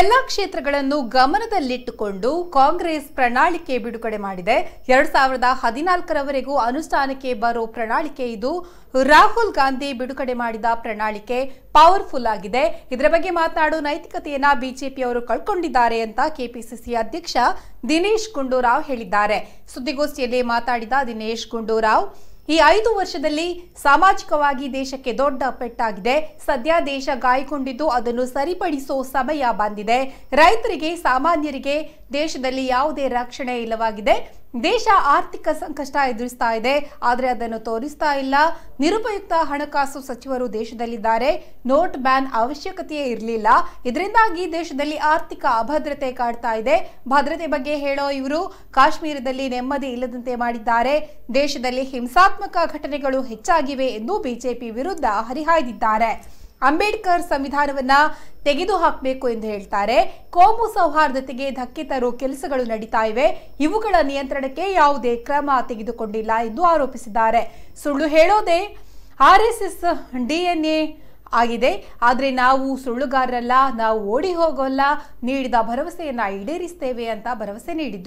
ಎಲ್ಲಾ ಕ್ಷೇತ್ರಗಳನ್ನು ಗಮನದಲ್ಲಿಟ್ಟುಕೊಂಡು ಕಾಂಗ್ರೆಸ್ ಪ್ರಣಾಳಿಕೆ ಬಿಡುಗಡೆ ಮಾಡಿದೆ ಎರಡ್ ಸಾವಿರದ ಹದಿನಾಲ್ಕರವರೆಗೂ ಅನುಷ್ಠಾನಕ್ಕೆ ಬರೋ ಪ್ರಣಾಳಿಕೆ ಇದು ರಾಹುಲ್ ಗಾಂಧಿ ಬಿಡುಗಡೆ ಮಾಡಿದ ಪ್ರಣಾಳಿಕೆ ಪವರ್ಫುಲ್ ಆಗಿದೆ ಇದರ ಬಗ್ಗೆ ಮಾತನಾಡುವ ನೈತಿಕತೆಯನ್ನ ಬಿಜೆಪಿಯವರು ಕಳ್ಕೊಂಡಿದ್ದಾರೆ ಅಂತ ಕೆಪಿಸಿಸಿ ಅಧ್ಯಕ್ಷ ದಿನೇಶ್ ಗುಂಡೂರಾವ್ ಹೇಳಿದ್ದಾರೆ ಸುದ್ದಿಗೋಷ್ಠಿಯಲ್ಲಿ ಮಾತಾಡಿದ ದಿನೇಶ್ ಗುಂಡೂರಾವ್ ಈ ಐದು ವರ್ಷದಲ್ಲಿ ಸಾಮಾಜಿಕವಾಗಿ ದೇಶಕ್ಕೆ ದೊಡ್ಡ ಪೆಟ್ಟಾಗಿದೆ ಸದ್ಯ ದೇಶ ಗಾಯಗೊಂಡಿದ್ದು ಅದನ್ನು ಸರಿಪಡಿಸೋ ಸಮಯ ಬಂದಿದೆ ರೈತರಿಗೆ ಸಾಮಾನ್ಯರಿಗೆ ದೇಶದಲ್ಲಿ ಯಾವುದೇ ರಕ್ಷಣೆ ಇಲ್ಲವಾಗಿದೆ ದೇಶ ಆರ್ಥಿಕ ಸಂಕಷ್ಟ ಎದುರಿಸ್ತಾ ಇದೆ ಆದರೆ ಅದನ್ನು ತೋರಿಸ್ತಾ ಇಲ್ಲ ನಿರುಪಯುಕ್ತ ಹಣಕಾಸು ಸಚಿವರು ದೇಶದಲ್ಲಿದ್ದಾರೆ ನೋಟ್ ಬ್ಯಾನ್ ಅವಶ್ಯಕತೆಯೇ ಇರಲಿಲ್ಲ ಇದರಿಂದಾಗಿ ದೇಶದಲ್ಲಿ ಆರ್ಥಿಕ ಅಭದ್ರತೆ ಕಾಡ್ತಾ ಇದೆ ಭದ್ರತೆ ಬಗ್ಗೆ ಹೇಳೋ ಇವರು ಕಾಶ್ಮೀರದಲ್ಲಿ ನೆಮ್ಮದಿ ಇಲ್ಲದಂತೆ ಮಾಡಿದ್ದಾರೆ ದೇಶದಲ್ಲಿ ಹಿಂಸಾತ್ಮಕ ಘಟನೆಗಳು ಹೆಚ್ಚಾಗಿವೆ ಎಂದು ಬಿಜೆಪಿ ವಿರುದ್ಧ ಹರಿಹಾಯ್ದಿದ್ದಾರೆ ಅಂಬೇಡ್ಕರ್ ಸಂವಿಧಾನವನ್ನ ತೆಗೆದು ಹಾಕಬೇಕು ಎಂದು ಹೇಳ್ತಾರೆ ಕೋಮು ಸೌಹಾರ್ದತೆಗೆ ಧಕ್ಕೆ ತರುವ ಕೆಲಸಗಳು ನಡೀತಾ ಇವೆ ಇವುಗಳ ನಿಯಂತ್ರಣಕ್ಕೆ ಯಾವುದೇ ಕ್ರಮ ತೆಗೆದುಕೊಂಡಿಲ್ಲ ಎಂದು ಆರೋಪಿಸಿದ್ದಾರೆ ಸುಳ್ಳು ಹೇಳೋದೇ ಆರ್ ಎಸ್ ಎಸ್ ಡಿಎನ್ಎ ಆಗಿದೆ ಆದರೆ ನಾವು ಸುಳ್ಳುಗಾರರಲ್ಲ ನಾವು ಓಡಿ ಹೋಗೋಲ್ಲ ನೀಡಿದ ಭರವಸೆಯನ್ನ ಈಡೇರಿಸ್ತೇವೆ ಅಂತ ಭರವಸೆ ನೀಡಿದ್ದು